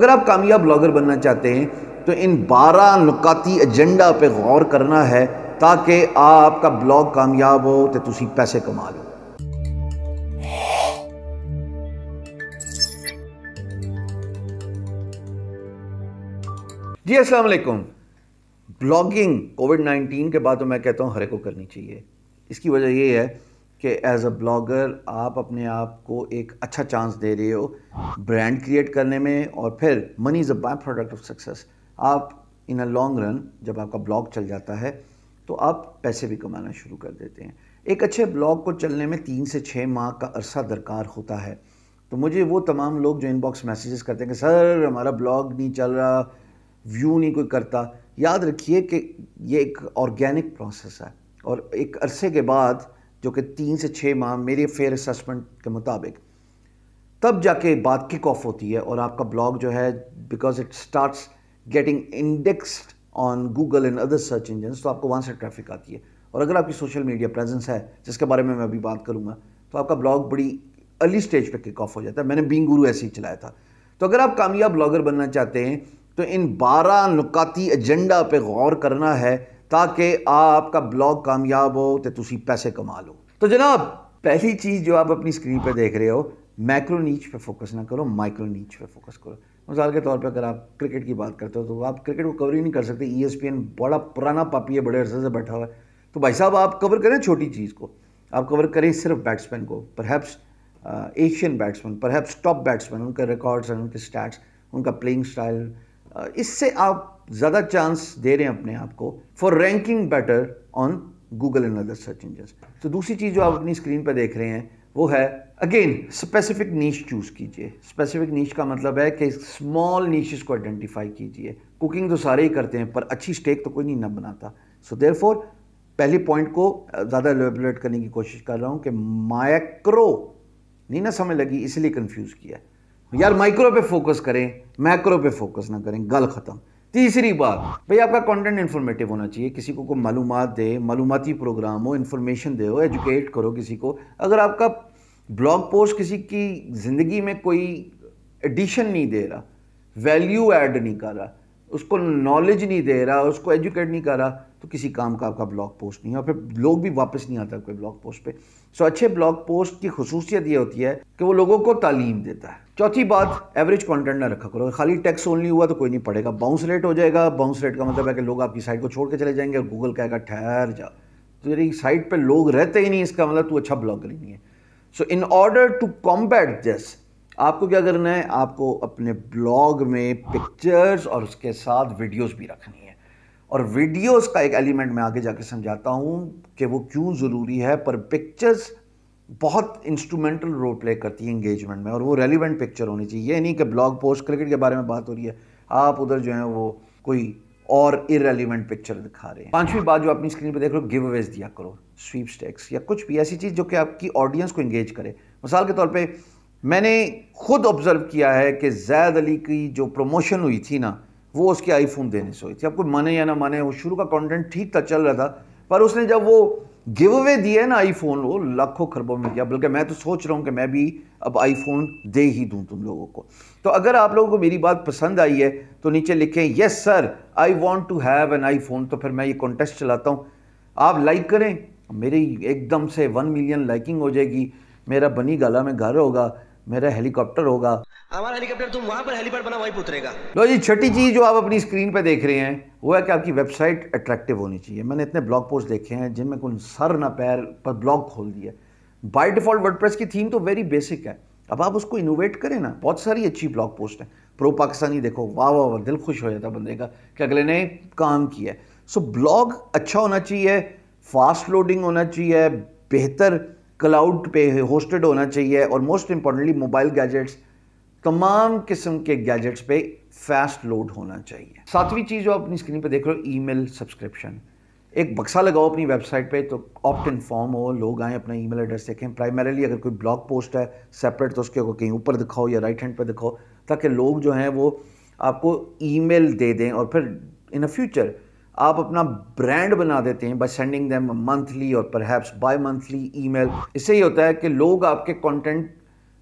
अगर आप कामयाब ब्लॉगर बनना चाहते हैं तो इन बारह नुकाती एजेंडा पे गौर करना है ताकि आपका ब्लॉग कामयाब हो तो तुम पैसे कमा लो जी अस्सलाम वालेकुम ब्लॉगिंग कोविड 19 के बाद तो मैं कहता हूँ हरे को करनी चाहिए इसकी वजह यह है कि एज़ अ ब्लॉगर आप अपने आप को एक अच्छा चांस दे रहे हो ब्रांड क्रिएट करने में और फिर money is a by product of success आप इन अ लॉन्ग रन जब आपका ब्लॉग चल जाता है तो आप पैसे भी कमाना शुरू कर देते हैं एक अच्छे ब्लॉग को चलने में तीन से छः माह का अरसा दरकार होता है तो मुझे वो तमाम लोग जो इनबॉक्स मैसेजेस करते हैं कि सर हमारा ब्लॉग नहीं चल रहा व्यू नहीं कोई करता याद रखिए कि ये एक ऑर्गेनिक प्रोसेस है और एक अरसे के बाद जो कि तीन से छः माह मेरे फेयर असेसमेंट के मुताबिक तब जाके बात किक ऑफ होती है और आपका ब्लॉग जो है because it start getting indexed on Google and other search engine तो आपको वहाँ से ट्रैफिक आती है और अगर आपकी सोशल मीडिया प्रेजेंस है जिसके बारे में मैं अभी बात करूँगा तो आपका ब्लॉग बड़ी अर्ली स्टेज पर किक ऑफ हो जाता है मैंने बींग गुरु ऐसे ही चलाया था तो अगर आप कामयाब ब्लॉगर बनना चाहते हैं तो इन बारह नुकाती एजेंडा पे गौर करना है ताकि आपका ब्लॉग कामयाब हो तो तुम पैसे कमा लो तो जनाब पहली चीज़ जो आप अपनी स्क्रीन पर देख रहे हो माइक्रो नीच पे फोकस ना करो माइक्रो नीच पे फोकस करो मिसाल के तौर पे अगर आप क्रिकेट की बात करते हो तो आप क्रिकेट को कवर ही नहीं कर सकते ई e बड़ा पुराना पापी है बड़े अरसे से बैठा हुआ है तो भाई साहब आप कवर करें छोटी चीज़ को आप कवर करें सिर्फ बैट्समैन को perhaps Asian batsman perhaps top batsman उनके रिकॉर्ड्स हैं उनके स्टैट्स उनका प्लेइंग स्टाइल इससे आप ज़्यादा चांस दे रहे हैं अपने आप को for ranking better on Google and other search engine तो दूसरी चीज़ जो आप हाँ। अपनी स्क्रीन पर देख रहे हैं वो है अगेन स्पेसिफिक नीच चूज़ कीजिए स्पेसिफिक नीच का मतलब है कि स्मॉल नीचेस को आइडेंटिफाई कीजिए कुकिंग तो सारे ही करते हैं पर अच्छी स्टेक तो कोई नहीं ना बनाता सो देर फोर पहले पॉइंट को ज़्यादा एलेबलेट करने की कोशिश कर रहा हूँ कि माइक्रो नहीं ना समझ लगी इसलिए कन्फ्यूज़ किया हाँ। यार माइक्रो पे फोकस करें मैक्रो पे फोकस ना करें गल ख़त्म तीसरी बात भाई आपका कंटेंट इन्फॉर्मेटिव होना चाहिए किसी को को मालूम दे मालूमती प्रोग्राम हो इन्फॉर्मेशन दे हो एजुकेट करो किसी को अगर आपका ब्लॉग पोस्ट किसी की ज़िंदगी में कोई एडिशन नहीं दे रहा वैल्यू ऐड नहीं कर रहा उसको नॉलेज नहीं दे रहा उसको एजुकेट नहीं कर रहा तो किसी काम का आपका ब्लॉग पोस्ट नहीं है और फिर लोग भी वापस नहीं आता कोई ब्लॉग पोस्ट पे सो अच्छे ब्लॉग पोस्ट की खसूसियत ये होती है कि वो लोगों को तालीम देता है चौथी बात एवरेज कंटेंट ना रखा करो खाली टैक्स ओनली हुआ तो कोई नहीं पड़ेगा बाउंस रेट हो जाएगा बाउंस रेट का मतलब है कि लोग आपकी साइट को छोड़ के चले जाएंगे और गूगल कहेगा ठहर जा तो तेरी साइट पर लोग रहते ही नहीं इसका मतलब तू अच्छा ब्लॉगर नहीं है so in order to combat this आपको क्या करना है आपको अपने ब्लॉग में पिक्चर्स और उसके साथ वीडियोज भी रखनी है और वीडियोस का एक एलिमेंट मैं आगे जाके समझाता हूँ कि वो क्यों ज़रूरी है पर पिक्चर्स बहुत इंस्ट्रूमेंटल रोल प्ले करती है इंगेजमेंट में और वो रेलिवेंट पिक्चर होनी चाहिए ये नहीं कि ब्लॉग पोस्ट क्रिकेट के बारे में बात हो रही है आप उधर जो है वो कोई और इरेलीवेंट पिक्चर दिखा रहे हैं पांचवी बात जो अपनी स्क्रीन पर देख रहे हो गिव अवेज दिया करो स्वीप स्टेक्स या कुछ भी ऐसी चीज़ जो कि आपकी ऑडियंस को इंगेज करे मिसाल के तौर पर मैंने खुद ऑब्ज़र्व किया है कि जैद अली की जो प्रमोशन हुई थी ना वो उसके आईफोन देने से हुई थी आपको माने या ना माने वो शुरू का कंटेंट ठीक था चल रहा था पर उसने जब वो गिव अवे दिया है ना आईफोन वो लाखों खरबों में दिया बल्कि मैं तो सोच रहा हूँ कि मैं भी अब आईफोन दे ही दूँ तुम लोगों को तो अगर आप लोगों को मेरी बात पसंद आई है तो नीचे लिखें yes sir I want to have an eye तो फिर मैं ये कॉन्टेस्ट चलाता हूँ आप लाइक करें मेरी एकदम से वन मिलियन लाइकिंग हो जाएगी मेरा बनी गला में घर होगा मेरा हेलीकॉप्टर होगा हमारा हेलीकॉप्टर तुम वहां पर हेलीपैड बना वहीं उतरेगा लो जी छठी चीज़ जो आप अपनी स्क्रीन पर देख रहे हैं वो है कि आपकी वेबसाइट अट्रैक्टिव होनी चाहिए मैंने इतने ब्लॉग पोस्ट देखे हैं जिनमें कोई सर ना पैर पर ब्लॉग खोल दिया बाय डिफॉल्ट वर्डप्रेस की थीम तो वेरी बेसिक है अब आप उसको इनोवेट करें ना बहुत सारी अच्छी ब्लॉग पोस्ट हैं प्रो पाकिस्तानी देखो वाह वाह वाह दिल खुश हो जाता बंदे का कि अगले ने काम किया है सो ब्लॉग अच्छा होना चाहिए फास्ट लोडिंग होना चाहिए बेहतर क्लाउड पे होस्टेड होना चाहिए और मोस्ट इंपॉर्टेंटली मोबाइल गैजेट्स तमाम किस्म के गैजेट्स पे फास्ट लोड होना चाहिए सातवीं चीज़ जो आप अपनी स्क्रीन पे देख रहे हो ईमेल सब्सक्रिप्शन एक बक्सा लगाओ अपनी वेबसाइट पे तो ऑप्ट इन फॉर्म हो लोग आएँ अपना ईमेल एड्रेस देखें प्राइमरीली अगर कोई ब्लॉग पोस्ट है सेपरेट तो उसके कहीं ऊपर दिखाओ या राइट हैंड पर दिखाओ ताकि लोग जो हैं वो आपको ईमेल दे दें और फिर इन अ फ्यूचर आप अपना ब्रांड बना देते हैं बाय सेंडिंग देम मंथली और परहैप्स बाय मंथली ईमेल इससे ये होता है कि लोग आपके कंटेंट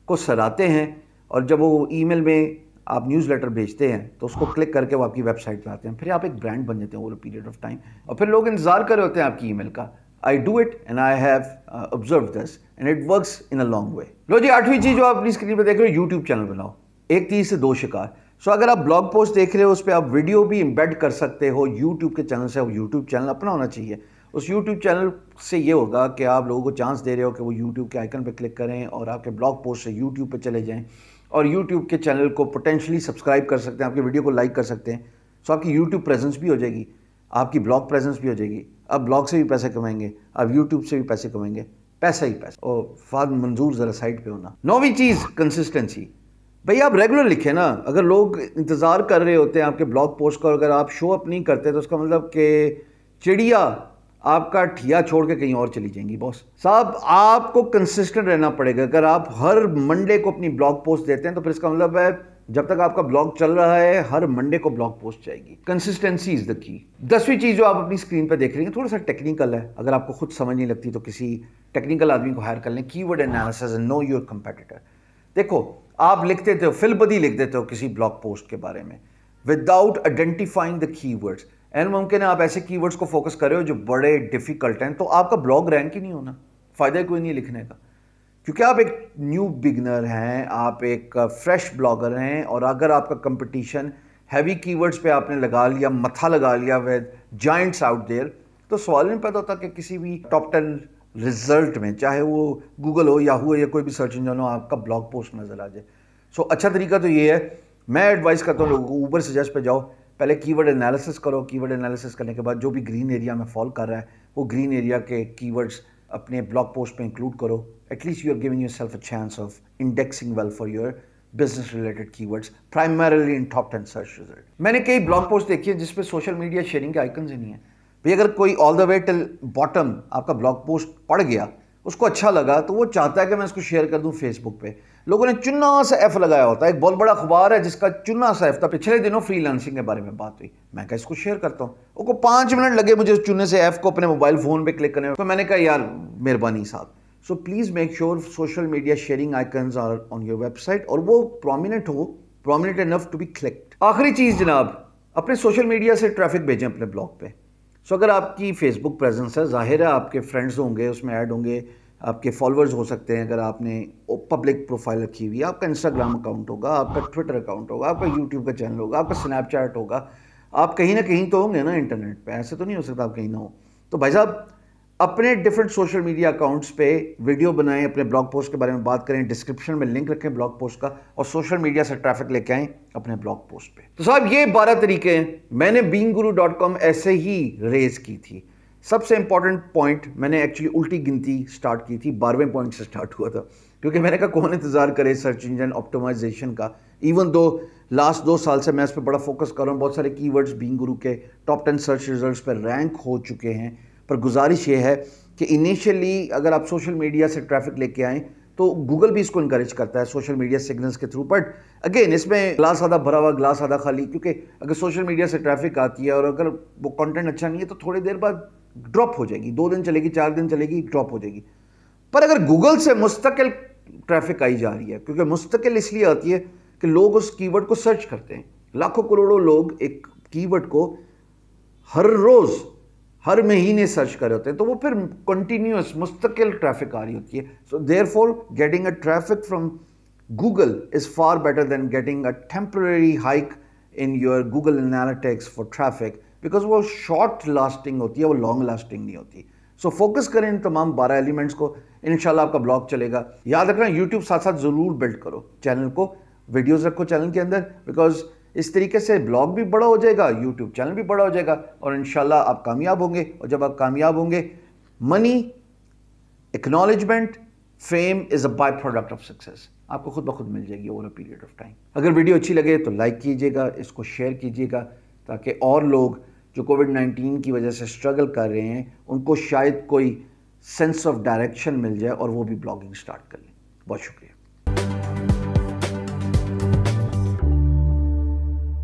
को सराते हैं और जब वो ईमेल में आप न्यूज़लेटर भेजते हैं तो उसको क्लिक करके वो आपकी वेबसाइट पर आते हैं फिर आप एक ब्रांड बन जाते हैं ओवर पीरियड ऑफ टाइम और फिर लोग इंतजार कर रहे होते हैं आपकी ई का I do it and I have observe this and it works in a long way लो जी आठवीं चीज़ जो आप अपनी स्क्रीन पर देख रहे हो यूट्यूब चैनल बनाओ एक तीस से दो शिकार सो so, अगर आप ब्लॉग पोस्ट देख रहे हो उस पर आप वीडियो भी इम्बेड कर सकते हो यूट्यूब के चैनल से यूट्यूब चैनल अपना होना चाहिए उस यूट्यूब चैनल से ये होगा कि आप लोगों को चांस दे रहे हो कि वो यूट्यूब के आइकन पर क्लिक करें और आपके ब्लॉग पोस्ट से यूट्यूब पर चले जाएँ और यूट्यूब के चैनल को पोटेंशली सब्सक्राइब कर सकते हैं आपकी वीडियो को लाइक कर सकते हैं सो आपकी यूट्यूब प्रेजेंस भी हो जाएगी आपकी ब्लॉग प्रेजेंस भी हो जाएगी आप ब्लॉग से भी पैसे कमाएंगे आप यूट्यूब से भी पैसे कमाएंगे पैसा ही पैसा और फाद मंजूर ज़रा साइड पे होना नौवीं चीज़ कंसिस्टेंसी भैया आप रेगुलर लिखें ना अगर लोग इंतज़ार कर रहे होते हैं आपके ब्लॉग पोस्ट का अगर आप शो अप नहीं करते तो उसका मतलब कि चिड़िया आपका ठिया छोड़ के कहीं और चली जाएंगी बॉस साहब आपको कंसिस्टेंट रहना पड़ेगा अगर आप हर मंडे को अपनी ब्लॉग पोस्ट देते हैं तो फिर इसका मतलब है जब तक आपका ब्लॉग चल रहा है हर मंडे को ब्लॉग पोस्ट जाएगी कंसिस्टेंसी इज़ द की दसवीं चीज़ जो आप अपनी स्क्रीन पर देख रही हैं थोड़ा सा टेक्निकल है अगर आपको खुद समझ नहीं लगती तो किसी टेक्निकल आदमी को हायर कर लें की एनालिसिस नो योर कंपेटिटर देखो आप लिख देते हो फिलबदी लिख देते हो किसी ब्लॉग पोस्ट के बारे में without identifying the keywords एन मुमकिन है आप ऐसे की वर्ड्स को फोकस कर रहे हो जो बड़े डिफिकल्ट हैं तो आपका ब्लॉग रैंक ही नहीं होना फ़ायदा कोई नहीं लिखने का क्योंकि आप एक न्यू बिगनर हैं आप एक फ्रेश ब्लॉगर हैं और अगर आपका कंपटीशन हैवी कीवर्ड्स पे आपने लगा लिया मथा लगा लिया विद जॉइंट्स आउट देयर तो सवाल नहीं पैदा होता कि किसी भी टॉप टेन रिजल्ट में चाहे वो गूगल हो याहू हो या कोई भी सर्च इंजन हो आपका ब्लॉग पोस्ट नज़र आ जाए सो अच्छा तरीका तो ये है मैं एडवाइस करता हूँ लोगों को ऊबर सजेस्ट पे जाओ पहले कीवर्ड एनालिसिस करो कीवर्ड एनालिसिस करने के बाद जो भी ग्रीन एरिया में फॉल कर रहा है वो ग्रीन एरिया के कीवर्ड्स अपने ब्लॉग पोस्ट में इंक्लूड करो at least you are giving yourself a chance of indexing well for your business related keywords primarily in top ten search result मैंने कई ब्लॉग पोस्ट देखी है जिसपे सोशल मीडिया शेयरिंग के icon ही नहीं है भाई अगर कोई all the way till bottom आपका ब्लॉग पोस्ट पढ़ गया उसको अच्छा लगा तो वो चाहता है कि मैं इसको शेयर कर दूँ फेसबुक पे लोगों ने चुना सा एफ लगाया होता है एक बहुत बड़ा अखबार है जिसका चुना सा एफ था पिछले दिनों फ्रीलांसिंग के बारे में बात हुई मैं कहा इसको शेयर करता हूँ उसको पाँच मिनट लगे मुझे चुने से एफ को अपने मोबाइल फ़ोन पर क्लिक करने में तो मैंने कहा यार मेहरबानी साहब so please make sure social media sharing icons are on your website और वो प्रोमिनेंट हो prominent enough to be click आखिरी चीज़ जनाब अपने सोशल मीडिया से ट्रैफिक भेजें अपने ब्लॉग पर सो अगर आपकी फेसबुक प्रेजेंस है ज़ाहिर है आपके फ्रेंड्स होंगे उसमें ऐड होंगे आपके फॉलोअर्स हो सकते हैं अगर आपने पब्लिक प्रोफाइल रखी हुई है आपका इंस्टाग्राम अकाउंट होगा आपका ट्विटर अकाउंट होगा आपका यूट्यूब का चैनल होगा आपका स्नैपचैट होगा आप कहीं ना कहीं तो होंगे ना इंटरनेट पर ऐसे तो नहीं हो सकता आप कहीं ना हो तो भाई साहब अपने डिफरेंट सोशल मीडिया अकाउंट्स पे वीडियो बनाएं अपने ब्लॉग पोस्ट के बारे में बात करें डिस्क्रिप्शन में लिंक रखें ब्लॉग पोस्ट का और सोशल मीडिया से ट्रैफिक लेके आएं अपने ब्लॉग पोस्ट पे तो साहब ये बारह तरीके हैं मैंने बींग गुरु डॉट कॉम ऐसे ही रेज की थी सबसे इंपॉर्टेंट पॉइंट मैंने एक्चुअली उल्टी गिनती स्टार्ट की थी बारहवें पॉइंट से स्टार्ट हुआ था क्योंकि मैंने कहा कौन इंतजार करे सर्च इंजन ऑप्टोमाइजेशन का इवन दो लास्ट दो साल से मैं इस पर बड़ा फोकस कर रहा हूँ बहुत सारे कीवर्ड्स बींग गुरु के टॉप टेन सर्च रिजल्ट्स पर रैंक हो चुके हैं पर गुजारिश ये है कि इनिशियली अगर आप सोशल मीडिया से ट्रैफिक लेके आएँ तो गूगल भी इसको इनक्रेज करता है सोशल मीडिया सिग्नल्स के थ्रू बट अगेन इसमें ग्लास आधा भरा हुआ ग्लास आधा खाली क्योंकि अगर सोशल मीडिया से ट्रैफिक आती है और अगर वो कंटेंट अच्छा नहीं है तो थोड़ी देर बाद ड्रॉप हो जाएगी दो दिन चलेगी चार दिन चलेगी ड्रॉप हो जाएगी पर अगर गूगल से मुस्तकिल ट्रैफिक आई जा रही है क्योंकि मुस्तकिल इसलिए आती है कि लोग उस की को सर्च करते हैं लाखों करोड़ों लोग एक की को हर रोज़ हर महीने सर्च कर रहे होते हैं तो वो फिर कंटिन्यूस मुस्तकिल ट्रैफिक आ रही होती है so therefore getting a traffic from Google is far better than getting a temporary hike in your Google analytics for traffic because वो शॉर्ट लास्टिंग होती है वो लॉन्ग लास्टिंग नहीं होती सो so, फोकस करें इन तमाम बारह एलिमेंट्स को इन आपका ब्लॉग चलेगा याद रखना यूट्यूब साथ साथ ज़रूर बिल्ड करो चैनल को वीडियोज़ रखो चैनल के अंदर बिकॉज इस तरीके से ब्लॉग भी बड़ा हो जाएगा यूट्यूब चैनल भी बड़ा हो जाएगा और इन आप कामयाब होंगे और जब आप कामयाब होंगे money acknowledgement fame is a by product of success आपको खुद ब खुद मिल जाएगी over a period of time अगर वीडियो अच्छी लगे तो लाइक कीजिएगा इसको शेयर कीजिएगा ताकि और लोग जो कोविड नाइन्टीन की वजह से स्ट्रगल कर रहे हैं उनको शायद कोई सेंस ऑफ डायरेक्शन मिल जाए और वो भी ब्लॉगिंग स्टार्ट कर लें बहुत शुक्रिया